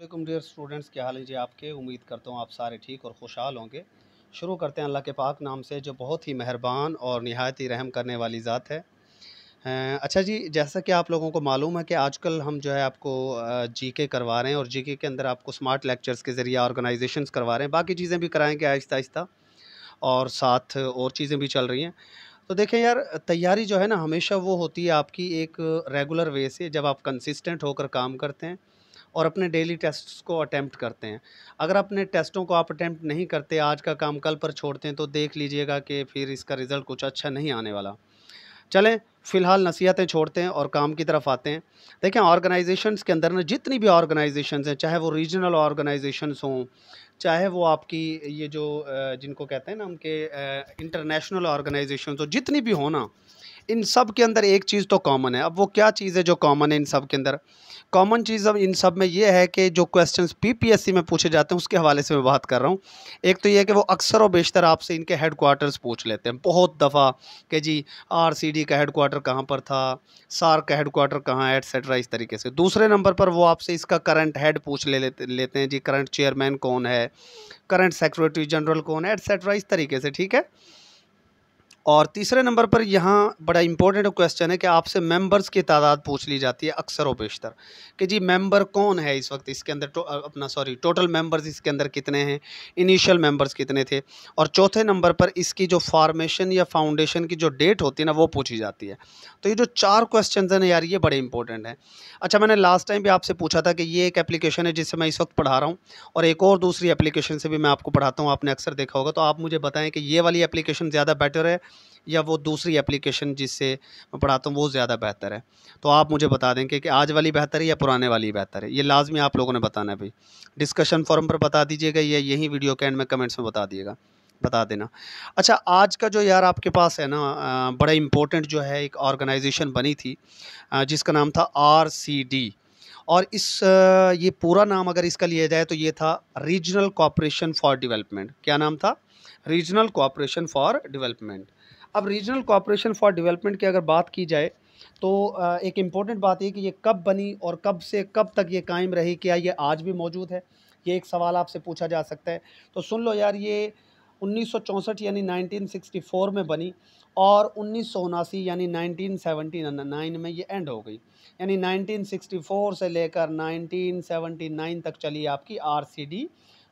अल्लाम dear students क्या हाल है जी आपके उम्मीद करता हूँ आप सारे ठीक और खुशहाल होंगे शुरू करते हैं अल्लाह के पाक नाम से जो बहुत ही मेहरबान और नहायत ही रहम करने वाली ज़ात है अच्छा जी जैसा कि आप लोगों को मालूम है कि आजकल हम जो है आपको जी के करवा रहे हैं और जी के अंदर आपको स्मार्ट लेक्चर्स के ज़रिए ऑर्गेनाइजेशन करवा रहे हैं बाकी चीज़ें भी कराएँगे आहिस्ता आहिस्ता और साथ और चीज़ें भी चल रही हैं तो देखें यार तैयारी जो है ना हमेशा वो होती है आपकी एक रेगुलर वे से जब आप कंसिस्टेंट होकर काम करते हैं और अपने डेली टेस्ट को अटैम्प्ट करते हैं अगर अपने टेस्टों को आप अटैम्प्ट नहीं करते आज का काम कल पर छोड़ते हैं तो देख लीजिएगा कि फिर इसका रिज़ल्ट कुछ अच्छा नहीं आने वाला चलें फ़िलहाल नसीहतें छोड़ते हैं और काम की तरफ आते हैं देखें ऑर्गेनाइजेशंस के अंदर ना जितनी भी ऑर्गेनाइजेशंस हैं चाहे वो रीजनल ऑर्गेनाइजेशंस हों चाहे वो आपकी ये जो जिनको कहते हैं ना हम के इंटरनेशनल ऑर्गेनाइजेशन हो जितनी भी हो ना इन सब के अंदर एक चीज़ तो कॉमन है अब वो क्या चीज़ है जो कॉमन है इन सब के अंदर कॉमन चीज़ अब इन सब में ये है कि जो क्वेश्चंस पीपीएससी में पूछे जाते हैं उसके हवाले से मैं बात कर रहा हूँ एक तो ये है कि वो अक्सर और बेशतर आपसे इनके हेड क्वार्टर्स पूछ लेते हैं बहुत दफ़ा कि जी आरसीडी का हेड क्वार्टर कहाँ पर था सार का हेड क्वार्टर कहाँ है एटसेट्रा इस तरीके से दूसरे नंबर पर वो आपसे इसका करंट हेड पूछ ले लेते लेते हैं जी करंट चेयरमैन कौन है करंट सेक्रेटरी जनरल कौन है एटसेट्रा इस तरीके से ठीक है और तीसरे नंबर पर यहाँ बड़ा इंपॉर्टेंट क्वेश्चन है कि आपसे मेंबर्स की तादाद पूछ ली जाती है अक्सर व बेशतर कि जी मेंबर कौन है इस वक्त इसके अंदर तो, अपना सॉरी टोटल मेंबर्स इसके अंदर कितने हैं इनिशियल मेंबर्स कितने थे और चौथे नंबर पर इसकी जो फॉर्मेशन या फाउंडेशन की जो डेट होती है ना वो पूछी जाती है तो ये जो चार क्वेश्चन हैं यार ये बड़े इंपॉर्टेंट हैं अच्छा मैंने लास्ट टाइम भी आपसे पूछा था कि ये एक एप्लीकेशन है जिससे मैं इस वक्त पढ़ा रहा हूँ और एक और दूसरी एप्लीकेशन से भी मैं आपको पढ़ाता हूँ आपने अक्सर देखा होगा तो आप मुझे बताएं कि ये वाली एप्लीकेशन ज़्यादा बेटर है या वो दूसरी एप्लीकेशन जिससे मैं पढ़ाता हूँ वो ज़्यादा बेहतर है तो आप मुझे बता दें कि, आज वाली बेहतर है या पुराने वाली बेहतर है ये लाजमी आप लोगों ने बताना है भाई डिस्कशन फॉरम पर बता दीजिएगा या यहीं वीडियो के एंड में कमेंट्स में बता दिएगा बता देना अच्छा आज का जो यार आपके पास है ना बड़ा इम्पोर्टेंट जो है एक ऑर्गेनाइजेशन बनी थी जिसका नाम था आर सी डी और इस ये पूरा नाम अगर इसका लिया जाए तो ये था रीजनल कॉपरेशन फॉर डिवेलपमेंट क्या नाम था रीजनल कॉपरेशन फॉर डिवेलपमेंट अब रीजनल कॉपरेशन फॉर डेवलपमेंट की अगर बात की जाए तो एक इम्पॉर्टेंट बात ये कि ये कब बनी और कब से कब तक ये कायम रही क्या ये आज भी मौजूद है ये एक सवाल आपसे पूछा जा सकता है तो सुन लो यार ये 1964 यानी 1964 में बनी और उन्नीस यानी 1979 में ये एंड हो गई यानी 1964 से लेकर 1979 तक चली आपकी RCD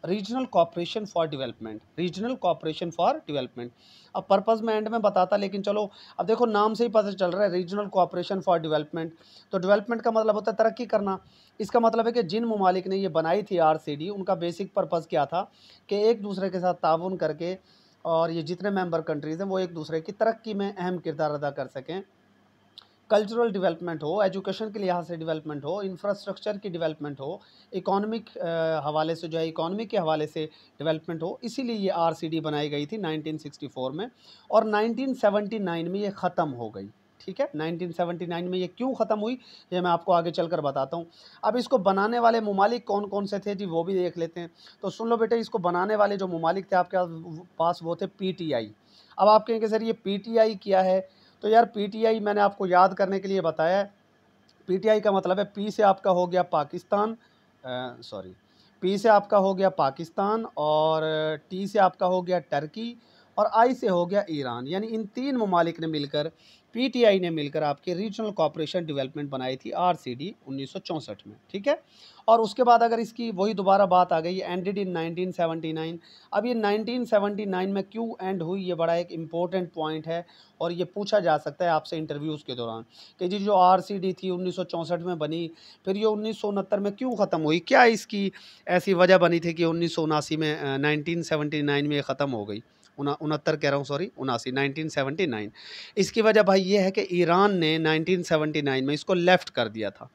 regional cooperation for development regional cooperation for development अब पर्पज़ में एंड में बताता लेकिन चलो अब देखो नाम से ही पता चल रहा है रीजनल कॉपरेशन फॉर डेवलपमेंट तो डेवलपमेंट का मतलब होता है तरक्की करना इसका मतलब है कि जिन ममालिक ने ये बनाई थी आर उनका बेसिक पर्पज़ क्या था कि एक दूसरे के साथ ताउन करके और ये जितने मेम्बर कंट्रीज़ हैं वो एक दूसरे की तरक्की में अहम किरदार अदा कर सकें कल्चरल डेवलपमेंट हो एजुकेशन के लिहाज से डेवलपमेंट हो इंफ्रास्ट्रक्चर की डेवलपमेंट हो इकोनॉमिक हवाले से जो है इकोनॉमी के हवाले से डेवलपमेंट हो इसीलिए ये आरसीडी बनाई गई थी 1964 में और 1979 में ये ख़त्म हो गई ठीक है 1979 में ये क्यों ख़त्म हुई ये मैं आपको आगे चलकर बताता हूँ अब इसको बनाने वाले ममालिक कौन कौन से थे जी वो भी देख लेते हैं तो सुन लो बेटे इसको बनाने वाले जो ममालिक थे आपके पास वो थे पी अब आप कहेंगे सर ये पी क्या है तो यार पीटीआई मैंने आपको याद करने के लिए बताया है पीटीआई का मतलब है पी से आपका हो गया पाकिस्तान सॉरी पी से आपका हो गया पाकिस्तान और टी से आपका हो गया टर्की और आई से हो गया ईरान यानी इन तीन ममालिक ने मिलकर पीटीआई ने मिलकर आपके रीजनल कॉपरेशन डेवलपमेंट बनाई थी आरसीडी 1964 में ठीक है और उसके बाद अगर इसकी वही दोबारा बात आ गई एंडेड इन 1979 अब ये 1979 में क्यों एंड हुई ये बड़ा एक इम्पोर्टेंट पॉइंट है और ये पूछा जा सकता है आपसे इंटरव्यूज़ के दौरान कि जी जो आर थी उन्नीस में बनी फिर ये उन्नीस में क्यों ख़त्म हुई क्या इसकी ऐसी वजह बनी थी कि उन्नीस में नाइनटीन में ख़त्म हो गई उनहत्तर कह रहा हूँ सॉरी उनासी 1979 इसकी वजह भाई ये है कि ईरान ने 1979 में इसको लेफ़्ट कर दिया था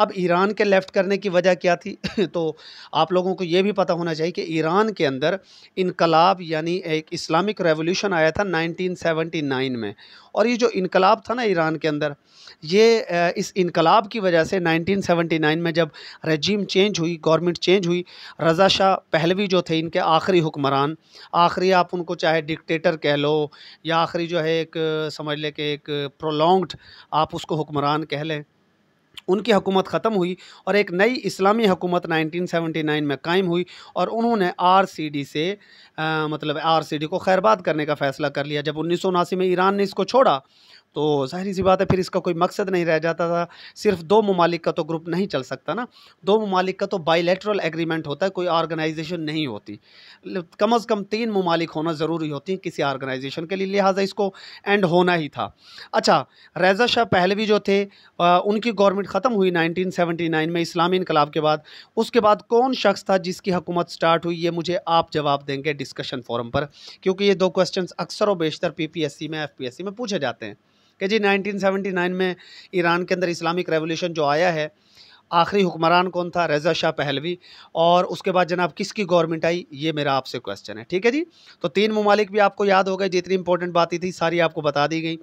अब ईरान के लेफ़्ट करने की वजह क्या थी तो आप लोगों को ये भी पता होना चाहिए कि ईरान के अंदर इनकलाब यानी एक इस्लामिक रेवोल्यूशन आया था 1979 में और ये जो इनकलाब था ना ईरान के अंदर ये इस इनकलाब की वजह से 1979 में जब रजीम चेंज हुई गवर्नमेंट चेंज हुई रज़ा शाह पहलवी जो थे इनके आखिरी हुक्मरान आखिरी आप उनको चाहे डिक्टेटर कह लो या आखिरी जो है एक समझ लें कि एक प्रोलोंग्ड आप उसको हुक्मरान कह लें उनकी हुकूमत ख़त्म हुई और एक नई इस्लामी हुकूमत 1979 में कायम हुई और उन्होंने आरसीडी से आ, मतलब आरसीडी को खैरबाद करने का फ़ैसला कर लिया जब उन्नीस में ईरान ने इसको छोड़ा तो जाहिर सी बात है फिर इसका कोई मकसद नहीं रह जाता था सिर्फ दो ममालिक का तो ग्रुप नहीं चल सकता ना दो ममालिक का तो बाइलेटरल एग्रीमेंट होता है कोई ऑर्गेनाइजेशन नहीं होती कम अज़ कम तीन ममालिक होना ज़रूरी होती हैं किसी ऑर्गेनाइजेशन के लिए लिहाजा इसको एंड होना ही था अच्छा रैजा शाह पहलवी जो थे आ, उनकी गवर्नमेंट ख़त्म हुई नाइनटीन में इस्लामी इनकलाब के बाद उसके बाद कौन शख्स था जिसकी हुकूमत स्टार्ट हुई ये मुझे आप जवाब देंगे डिस्कशन फोरम पर क्योंकि ये दो क्वेश्चन अक्सर व बेशतर पी में एफ में पूछे जाते हैं कि जी 1979 में ईरान के अंदर इस्लामिक रेवोल्यूशन जो आया है आखिरी हुक्मरान कौन था रजा शाह पहलवी और उसके बाद जनाब किसकी गवर्नमेंट आई ये मेरा आपसे क्वेश्चन है ठीक है जी तो तीन ममालिक भी आपको याद हो गए जितनी इंपॉर्टेंट बातें थी सारी आपको बता दी गई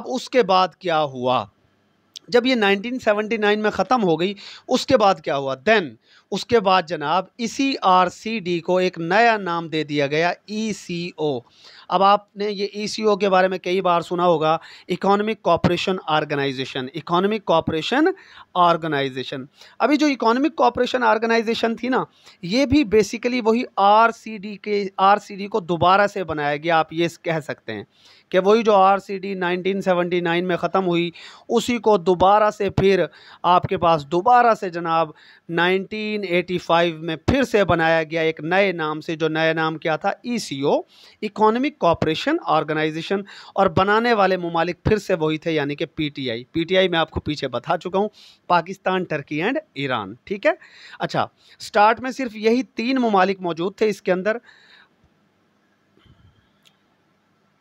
अब उसके बाद क्या हुआ जब ये 1979 में ख़त्म हो गई उसके बाद क्या हुआ देन उसके बाद जनाब इसी आर सी डी को एक नया नाम दे दिया गया ई सी ओ अब आपने ये ई सी ओ के बारे में कई बार सुना होगा economic cooperation organization economic cooperation organization अभी जो इकोनॉमिक कॉपरेशन ऑर्गेनाइजेशन थी ना ये भी बेसिकली वही आर सी डी के आर सी डी को दोबारा से बनाया गया आप ये कह सकते हैं कि वही जो R C D nineteen seventy nine में ख़त्म हुई उसी को दोबारा से फिर आपके पास दोबारा से जनाब नाइनटीन एटी फाइव में फिर से बनाया गया एक नए नाम से जो नया नाम क्या था E C O economic cooperation organization और बनाने वाले ममालिक फिर से वही थे यानी कि P T I P T I मैं आपको पीछे बता चुका हूँ पाकिस्तान टर्की एंड ईरान ठीक है अच्छा स्टार्ट में सिर्फ यही तीन ममालिक मौजूद थे इसके अंदर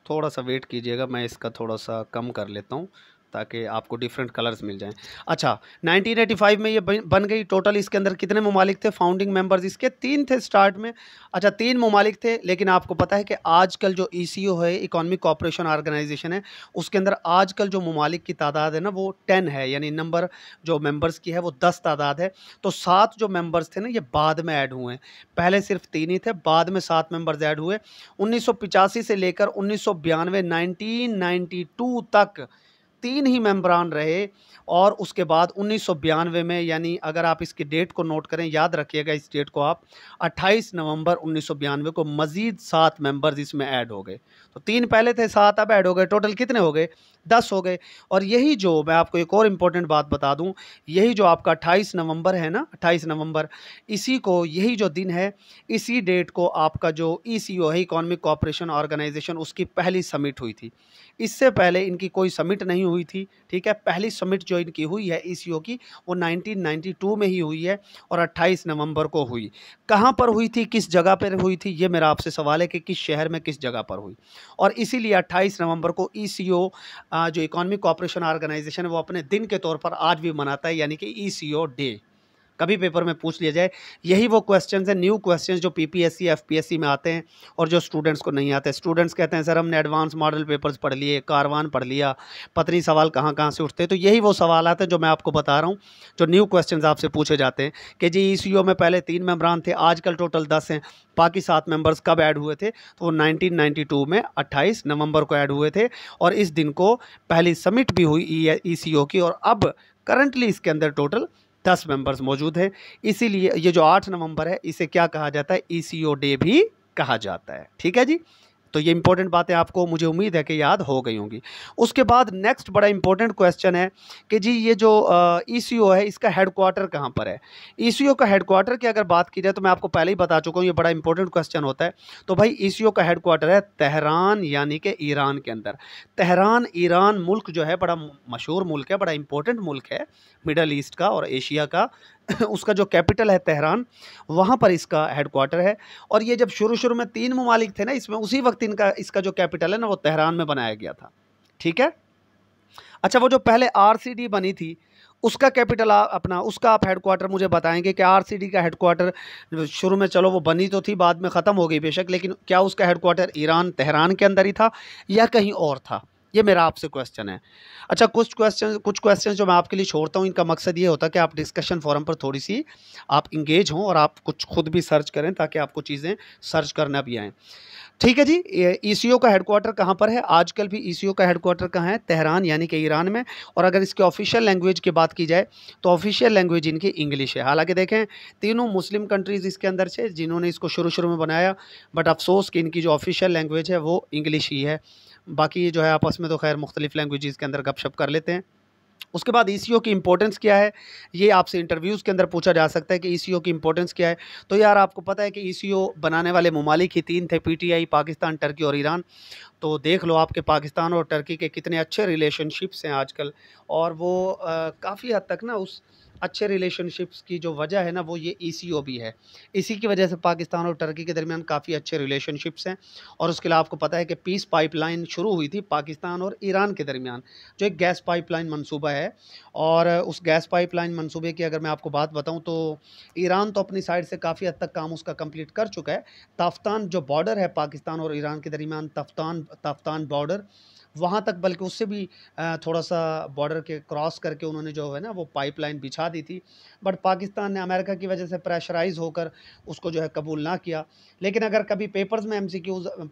थोड़ा सा वेट कीजिएगा मैं इसका थोड़ा सा कम कर लेता हूँ ताकि आपको डिफरेंट कलर्स मिल जाएं अच्छा 1985 में ये बन गई टोटल इसके अंदर कितने ममालिक थे फाउंडिंग मेंबर्स इसके तीन थे स्टार्ट में अच्छा तीन ममालिक थे लेकिन आपको पता है कि आजकल जो ई e है इकोनॉमिक कॉपरेशन ऑर्गेनाइजेशन है उसके अंदर आजकल जो ममालिक की तादाद है ना वो टेन है यानी नंबर जो मेम्बर्स की है वो दस तादाद है तो सात जो मेम्बर्स थे ना ये बाद में ऐड हुए हैं पहले सिर्फ तीन ही थे बाद में सात मेम्बर्स ऐड हुए उन्नीस से लेकर उन्नीस सौ तक तीन ही मेम्बरान रहे और उसके बाद उन्नीस में यानी अगर आप इसकी डेट को नोट करें याद रखिएगा इस डेट को आप 28 नवंबर उन्नीस को मज़ीद सात मेंबर्स इसमें ऐड हो गए तो तीन पहले थे सात अब ऐड हो गए टोटल कितने हो गए दस हो गए और यही जो मैं आपको एक और इम्पोर्टेंट बात बता दूं यही जो आपका अट्ठाईस नवंबर है ना अट्ठाईस नवंबर इसी को यही जो दिन है इसी डेट को आपका जो ई सी ओ है इकोनॉमिक कॉपरेशन ऑर्गेनाइजेशन उसकी पहली समिट हुई थी इससे पहले इनकी कोई समिट नहीं हुई थी ठीक है पहली समिट जो इनकी हुई है ई सी ओ की वो टू में ही हुई है और अट्ठाईस नवंबर को हुई कहाँ पर हुई थी किस जगह पर हुई थी ये मेरा आपसे सवाल है कि किस शहर में किस जगह पर हुई और इसीलिए 28 नवंबर को ई e जो इकोनॉमिक कॉपरेशन ऑर्गेनाइजेशन है वो अपने दिन के तौर पर आज भी मनाता है यानी कि ई e डे कभी पेपर में पूछ लिया जाए यही वो क्वेश्चन है न्यू क्वेश्चन जो पी पी में आते हैं और जो स्टूडेंट्स को नहीं आते स्टूडेंट्स कहते हैं सर हमने एडवांस मॉडल पेपर्स पढ़ लिए कारवान पढ़ लिया पत्नी सवाल कहाँ कहाँ से उठते हैं तो यही वो सवाल आते हैं जो मैं आपको बता रहा हूँ जो न्यू क्वेश्चन आपसे पूछे जाते हैं कि जी ई में पहले तीन मेम्बरान थे आजकल टोटल दस हैं बाकी सात मेंबर्स कब ऐड हुए थे तो वो 1992 में 28 नवंबर को ऐड हुए थे और इस दिन को पहली समिट भी हुई ई e e की और अब करंटली इसके अंदर टोटल दस मेंबर्स मौजूद हैं इसीलिए ये जो आठ नवंबर है इसे क्या कहा जाता है ई e डे भी कहा जाता है ठीक है जी तो ये इंपॉर्टेंट बातें आपको मुझे उम्मीद है कि याद हो गई होंगी उसके बाद नेक्स्ट बड़ा इंपॉर्टेंट क्वेश्चन है कि जी ये जो ई e है इसका हेडकोार्टर कहाँ पर है ई e का हेडकोार्टर की अगर बात की जाए तो मैं आपको पहले ही बता चुका हूँ ये बड़ा इंपॉर्टेंट क्वेश्चन होता है तो भाई ई e का हेडकोार्टर है तहरान यानी कि ईरान के अंदर तहरान ईरान मुल्क जो है बड़ा मशहूर मुल्क है बड़ा इंपॉर्टेंट मुल्क है मिडल ईस्ट का और एशिया का उसका जो कैपिटल है तेहरान वहाँ पर इसका हेडकोार्टर है और ये जब शुरू शुरू में तीन ममालिक थे ना इसमें उसी वक्त इनका इसका जो कैपिटल है ना वो तेहरान में बनाया गया था ठीक है अच्छा वो जो पहले आर बनी थी उसका कैपिटल अपना उसका आप हेडकोार्टर मुझे बताएंगे कि आरसीडी का हेडकोार्टर शुरू में चलो वो बनी तो थी बाद में ख़त्म हो गई बेशक लेकिन क्या उसका हेडकोार्टर ईरान तेहरान के अंदर ही था या कहीं और था ये मेरा आपसे क्वेश्चन है अच्छा कुछ क्वेश्चन कुछ क्वेश्चन जो मैं आपके लिए छोड़ता हूँ इनका मकसद ये होता है कि आप डिस्कशन फोरम पर थोड़ी सी आप इंगेज हों और आप कुछ खुद भी सर्च करें ताकि आपको चीज़ें सर्च करना भी आएँ ठीक है जी ई e का हेडकोार्टर कहाँ पर है आजकल भी ई e का हेडकोार्टर कहाँ है तेहरान यानी कि ईरान में और अगर इसके ऑफिशियल लैंग्वेज की बात की जाए तो ऑफिशियल लैंग्वेज इनकी इंग्लिश है हालांकि देखें तीनों मुस्लिम कंट्रीज़ इसके अंदर से जिन्होंने इसको शुरू शुरू में बनाया बट अफसोस कि इनकी जो ऑफिशियल लैंग्वेज है वो इंग्लिश ही है बाकी जो है आपस में तो खैर मुख्तलिफ़ लैंग्वेज़ के अंदर गपशप कर लेते हैं उसके बाद ई e की इंपॉर्टेंस क्या है ये आपसे इंटरव्यूज़ के अंदर पूछा जा सकता है कि ई e की इंपॉर्टेंस क्या है तो यार आपको पता है कि ई e बनाने वाले ममालिक ही तीन थे पीटीआई पाकिस्तान टर्की और ईरान तो देख लो आपके पाकिस्तान और टर्की के कितने अच्छे रिलेशनशिप्स हैं आजकल और वो काफ़ी हद तक ना उस अच्छे रिलेशनशिप्स की जो वजह है ना वो ये ईसीओबी e भी है इसी e की वजह से पाकिस्तान और टर्की के दरमियान काफ़ी अच्छे रिलेशनशिप्स हैं और उसके अलावा आपको पता है कि पीस पाइपलाइन शुरू हुई थी पाकिस्तान और ईरान के दरमियान जो एक गैस पाइपलाइन मनसूबा है और उस गैस पाइपलाइन मनसूबे की अगर मैं आपको बात बताऊँ तो ईरान तो अपनी साइड से काफ़ी हद तक काम उसका कम्प्लीट कर चुका है तफ्तान जो बॉर्डर है पाकिस्तान और ईरान के दरमियान तफ्तान तफ्तान बॉर्डर वहाँ तक बल्कि उससे भी थोड़ा सा बॉर्डर के क्रॉस करके उन्होंने जो है ना वो पाइपलाइन बिछा दी थी बट पाकिस्तान ने अमेरिका की वजह से प्रेशराइज होकर उसको जो है कबूल ना किया लेकिन अगर कभी पेपर्स में एम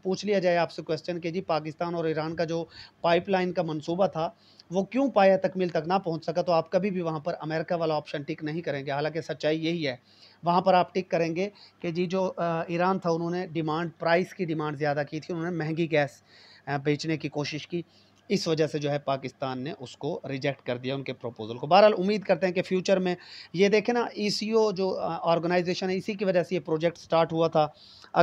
पूछ लिया जाए आपसे क्वेश्चन कि जी पाकिस्तान और ईरान का जो पाइपलाइन का मनसूबा था वो क्यों पाया तकमील तक ना पहुँच सका तो आप कभी भी वहाँ पर अमेरिका वाला ऑप्शन टिक नहीं करेंगे हालाँकि सच्चाई यही है वहाँ पर आप टिक करेंगे कि जी जो ईरान था उन्होंने डिमांड प्राइस की डिमांड ज़्यादा की थी उन्होंने महंगी गैस बेचने की कोशिश की इस वजह से जो है पाकिस्तान ने उसको रिजेक्ट कर दिया उनके प्रपोज़ल को बहरहाल उम्मीद करते हैं कि फ्यूचर में ये देखें ना ई e जो ऑर्गेनाइजेशन है इसी की वजह से ये प्रोजेक्ट स्टार्ट हुआ था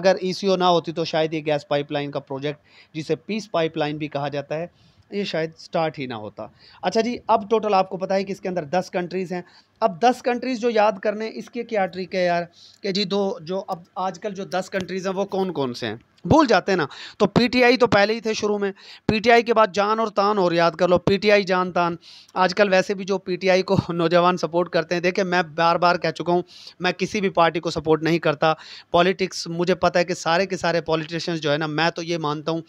अगर ई e ना होती तो शायद ये गैस पाइपलाइन का प्रोजेक्ट जिसे पीस पाइपलाइन भी कहा जाता है ये शायद स्टार्ट ही ना होता अच्छा जी अब टोटल आपको पता है कि इसके अंदर दस कंट्रीज़ हैं अब दस कंट्रीज़ जो याद करने इसके क्या ट्रिक है यार कि जी दो जो अब आजकल जो दस कंट्रीज़ हैं वो कौन कौन से हैं भूल जाते हैं ना तो पीटीआई तो पहले ही थे शुरू में पीटीआई के बाद जान और तान और याद कर लो पीटीआई जान तान आजकल वैसे भी जो पीटीआई को नौजवान सपोर्ट करते हैं देखिए मैं बार बार कह चुका हूँ मैं किसी भी पार्टी को सपोर्ट नहीं करता पॉलिटिक्स मुझे पता है कि सारे के सारे पॉलिटिशियंस जो है ना मैं तो ये मानता हूँ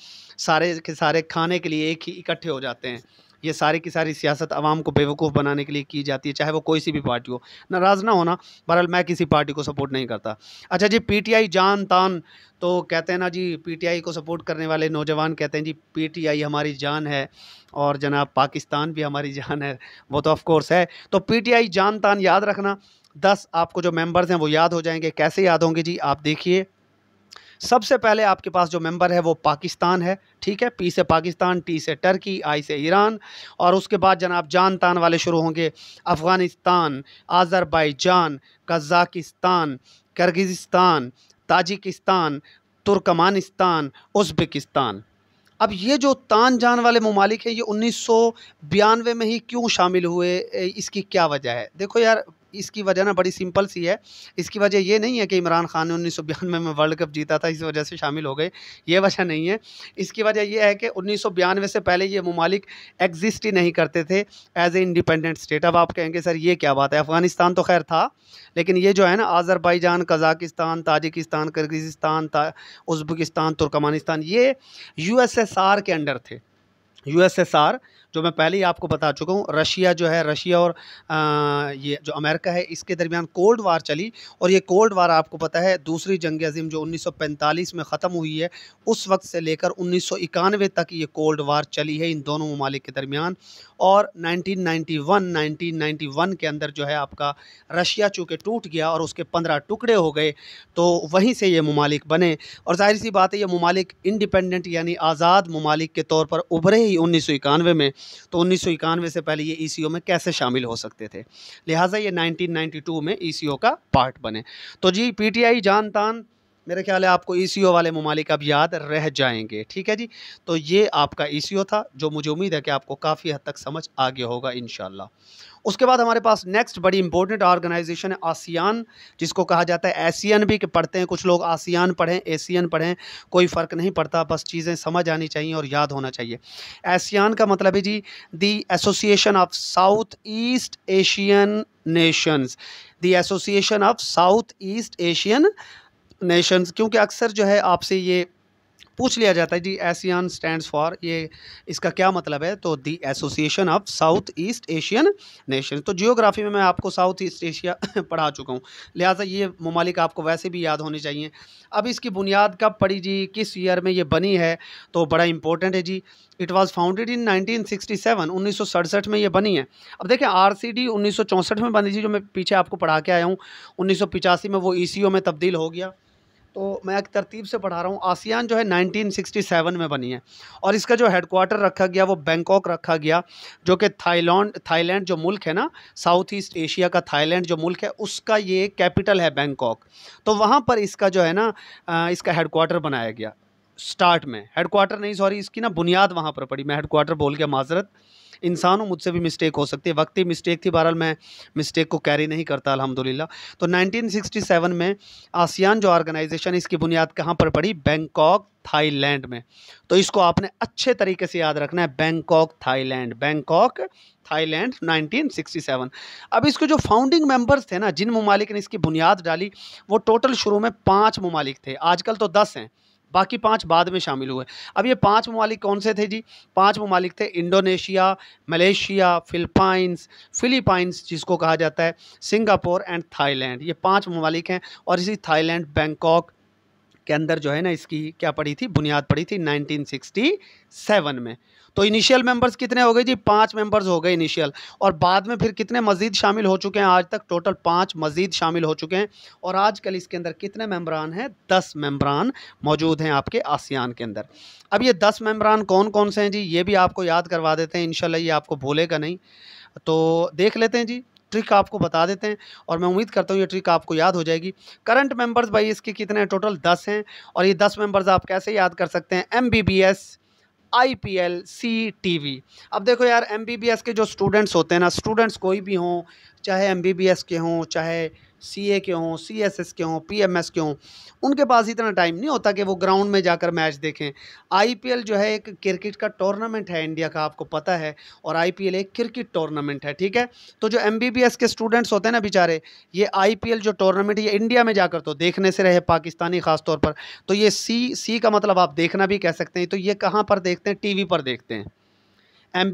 सारे के सारे खाने के लिए एक ही इकट्ठे हो जाते हैं ये सारी की सारी सियासत आवाम को बेवकूफ़ बनाने के लिए की जाती है चाहे वो कोई सी भी पार्टी हो नाराज़ ना होना बहरहाल मैं किसी पार्टी को सपोर्ट नहीं करता अच्छा जी पीटीआई जान तान तो कहते हैं ना जी पीटीआई को सपोर्ट करने वाले नौजवान कहते हैं जी पीटीआई हमारी जान है और जनाब पाकिस्तान भी हमारी जान है वो तो ऑफकोर्स है तो पीटीआई जान तान याद रखना दस आपको जो मेंबर्स हैं वो याद हो जाएंगे कैसे याद होंगे जी आप देखिए सबसे पहले आपके पास जो मेंबर है वो पाकिस्तान है ठीक है पी से पाकिस्तान टी से टर्की आई से ईरान और उसके बाद जनाब जान तान वाले शुरू होंगे Afghanistan Azerbaijan Kazakhstan Kyrgyzstan Tajikistan Turkmenistan Uzbekistan अब ये जो तान जान वाले ममालिक हैं ये उन्नीस में ही क्यों शामिल हुए इसकी क्या वजह है देखो यार इसकी वजह ना बड़ी सिंपल सी है इसकी वजह ये नहीं है कि इमरान खान ने उन्नीस सौ में वर्ल्ड कप जीता था इस वजह से शामिल हो गए ये वजह नहीं है इसकी वजह यह है कि उन्नीस सौ से पहले ये ममालिक एग्जिस्ट ही नहीं करते थे एज ए इंडिपेंडेंट स्टेट अब आप कहेंगे सर ये क्या बात है अफ़गानिस्तान तो खैर था लेकिन ये जो है ना Azerbaijan Kazakhstan Tajikistan Kyrgyzstan Uzbekistan Turkmenistan ये यू के अंडर थे यू जो मैं पहले ही आपको बता चुका हूँ रशिया जो है रशिया और आ, ये जो अमेरिका है इसके दरमियान कोल्ड वार चली और ये कोल्ड वार आपको पता है दूसरी जंग अजीम जो 1945 में ख़त्म हुई है उस वक्त से लेकर उन्नीस तक ये कोल्ड वार चली है इन दोनों ममालिक के दरमियान और 1991 1991 के अंदर जो है आपका रशिया चूँकि टूट गया और उसके पंद्रह टुकड़े हो गए तो वहीं से ये ममालिक बने और जाहिर सी बात है ये ममालिक इंडिपेंडेंट यानी आज़ाद ममालिक के तौर पर उभरे ही उन्नीस में तो उन्नीस से पहले ये ई e में कैसे शामिल हो सकते थे लिहाजा ये नाइनटीन में ई e का पार्ट बने तो जी पी टी जानतान मेरे ख्याल है आपको ई e वाले ममालिक अब याद रह जाएंगे ठीक है जी तो ये आपका ई e था जो मुझे उम्मीद है कि आपको काफ़ी हद तक समझ आ गया होगा इन उसके बाद हमारे पास नेक्स्ट बड़ी इंपॉर्टेंट ऑर्गेनाइजेशन है आसियान जिसको कहा जाता है एसियन भी पढ़ते हैं कुछ लोग आसियान पढ़ें एसियन पढ़ें कोई फ़र्क नहीं पड़ता बस चीज़ें समझ आनी चाहिए और याद होना चाहिए एसियान का मतलब है जी the association of south east Asian nations the association of south east Asian nations क्योंकि अक्सर जो है आपसे ये पूछ लिया जाता है जी एसियान स्टैंड फॉर ये इसका क्या मतलब है तो the association of south east Asian nation तो जियोग्राफी में मैं आपको साउथ ईस्ट एशिया पढ़ा चुका हूँ लिहाजा ये ममालिक आपको वैसे भी याद होने चाहिए अब इसकी बुनियाद कब पड़ी जी किस ईयर में ये बनी है तो बड़ा इंपॉर्टेंट है जी इट वॉज फाउंडेड इन सौ सड़सठ में ये बनी है अब देखें सौ चौंसठ में बनी थी जो मैं पीछे आपको पढ़ा के आया हूँ उन्नीस में वो ई e में तब्दील हो गया तो मैं एक तरतीब से पढ़ा रहा हूँ आसियान जो है 1967 में बनी है और इसका जो हेडकोार्टर रखा गया वो बैंकॉक रखा गया जो कि थाईलैंड थाईलैंड जो मुल्क है ना साउथ ईस्ट एशिया का थाईलैंड जो मुल्क है उसका ये कैपिटल है बैंकॉक तो वहाँ पर इसका जो है ना इसका हेडकोार्टर बनाया गया स्टार्ट में हेडकोार्टर नहीं सॉरी इसकी ना बुनियाद वहाँ पर पड़ी मैं हेडकोार्टर बोल गया माजरत इंसान हूँ मुझसे भी मिस्टेक हो सकती है वक्त ही मिस्टेक थी बहरहाल मैं मिस्टेक को कैरी नहीं करता अलहमदिल्ला तो 1967 में आसियान जो ऑर्गेनाइजेशन इसकी बुनियाद कहाँ पर पड़ी बैंकॉक थाईलैंड में तो इसको आपने अच्छे तरीके से याद रखना है बैंकॉक थाईलैंड बैंकॉक थाईलैंड 1967 अब इसके जो फाउंडिंग मेंबर्स थे ना जिन ममालिक ने इसकी बुनियाद डाली वो टोटल शुरू में पाँच ममालिक थे आजकल तो दस हैं बाकी पाँच बाद में शामिल हुए अब ये पाँच ममालिक कौन से थे जी पाँच ममालिक थे इंडोनेशिया मलेशिया फिलिपाइंस फिलीपाइंस जिसको कहा जाता है सिंगापुर एंड थाईलैंड ये पाँच ममालिक हैं और इसी थाईलैंड बैंकॉक के अंदर जो है ना इसकी क्या पड़ी थी बुनियाद पड़ी थी 1967 में तो इनिशियल मेंबर्स कितने हो गए जी पांच मेंबर्स हो गए इनिशियल और बाद में फिर कितने मजीद शामिल हो चुके हैं आज तक टोटल पांच मजीद शामिल हो चुके हैं और आजकल इसके अंदर कितने मेम्बरान हैं दस मेम्बरान मौजूद हैं आपके आसियान के अंदर अब ये दस मेम्बरान कौन कौन से हैं जी ये भी आपको याद करवा देते हैं इन ये आपको भूलेगा नहीं तो देख लेते हैं जी ट्रिक आपको बता देते हैं और मैं उम्मीद करता हूँ ये ट्रिक आपको याद हो जाएगी करंट मेंबर्स भाई इसके कितने हैं टोटल दस हैं और ये दस मेंबर्स आप कैसे याद कर सकते हैं M B B S I P L C T V अब देखो यार एम बी बी एस के जो स्टूडेंट्स होते हैं ना स्टूडेंट्स कोई भी हों चाहे एम बी बी एस के हों चाहे सी ए के हों सी एस एस के हों पी एम एस के हों उनके पास इतना टाइम नहीं होता कि वो ग्राउंड में जाकर मैच देखें आई पी एल जो है एक क्रिकेट का टूर्नामेंट है इंडिया का आपको पता है और आई पी एल एक क्रिकेट टूर्नामेंट है ठीक है तो जो एम बी बी एस के स्टूडेंट्स होते हैं ना बेचारे ये आई पी एल जो टूर्नामेंट ये इंडिया में जाकर तो देखने से रहे पाकिस्तानी ख़ासतौर पर तो ये सी सी का मतलब आप देखना भी कह सकते हैं तो ये कहाँ पर देखते हैं टी वी पर देखते हैं एम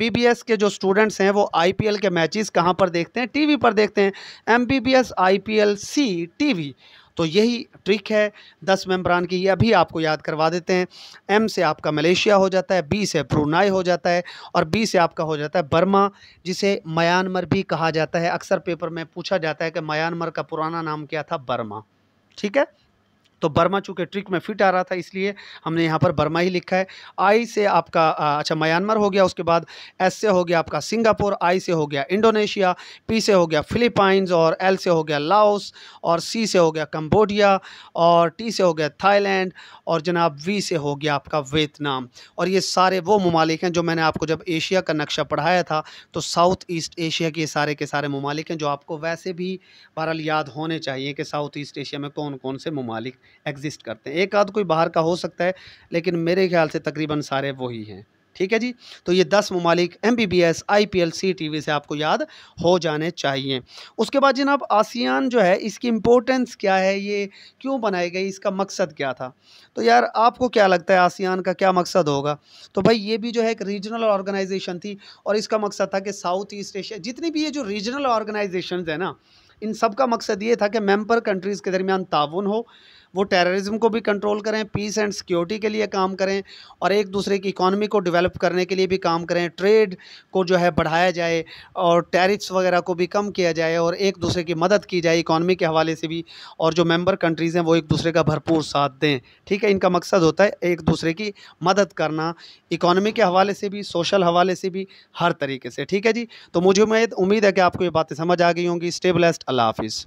के जो स्टूडेंट्स हैं वो आई के मैचेस कहाँ पर देखते हैं टी पर देखते हैं M B B S I P L C T V तो यही ट्रिक है दस मेम्बरान की ये अभी आपको याद करवा देते हैं एम से आपका मलेशिया हो जाता है बी से ब्रूनाई हो जाता है और बी से आपका हो जाता है बर्मा जिसे म्यांमर भी कहा जाता है अक्सर पेपर में पूछा जाता है कि म्यांमर का पुराना नाम क्या था बर्मा ठीक है तो बर्मा चूँकि ट्रिक में फिट आ रहा था इसलिए हमने यहाँ पर बर्मा ही लिखा है आई से आपका अच्छा म्यांमार हो गया उसके बाद एस से हो गया आपका सिंगापुर आई से हो गया इंडोनेशिया पी से हो गया फिलीपाइंस और एल से हो गया लाओस और सी से हो गया कम्बोडिया और टी से हो गया थाईलैंड और जनाब वी से हो गया आपका वियतनाम और ये सारे वो ममालिक हैं जो मैंने आपको जब एशिया का नक्शा पढ़ाया था तो साउथ ईस्ट एशिया के सारे के सारे ममालिक हैं जो आपको वैसे भी बहरहाल याद होने चाहिए कि साउथ ईस्ट एशिया में कौन कौन से ममालिक एग्जिस्ट करते हैं एक आध कोई बाहर का हो सकता है लेकिन मेरे ख्याल से तकरीबन सारे वही हैं ठीक है जी तो ये दस ममालिक M B B S I P L C T V से आपको याद हो जाने चाहिए उसके बाद जनाब आसियान जो है इसकी इम्पोर्टेंस क्या है ये क्यों बनाई गई इसका मकसद क्या था तो यार आपको क्या लगता है आसियान का क्या मकसद होगा तो भाई ये भी जो है एक रीजनल ऑर्गेनाइजेशन थी और इसका मकसद था कि साउथ ईस्ट एशिया जितनी भी ये जो रीजनल ऑर्गेनाइजेशन है ना इन सब का मकसद ये था कि मेम्बर कंट्रीज़ के दरमियान ताउन हो वो टेररिज्म को भी कंट्रोल करें पीस एंड सिक्योरिटी के लिए काम करें और एक दूसरे की इकानमी को डेवलप करने के लिए भी काम करें ट्रेड को जो है बढ़ाया जाए और टैरिफ्स वगैरह को भी कम किया जाए और एक दूसरे की मदद की जाए इकानमी के हवाले से भी और जो मेम्बर कंट्रीज़ हैं वो एक दूसरे का भरपूर साथ दें ठीक है इनका मकसद होता है एक दूसरे की मदद करना इकॉनमी के हवाले से भी सोशल हवाले से भी हर तरीके से ठीक है जी तो मुझे उम्मीद है कि आपको ये बातें समझ आ गई होंगी स्टेबलेस्ट अल्लाह हाफिज़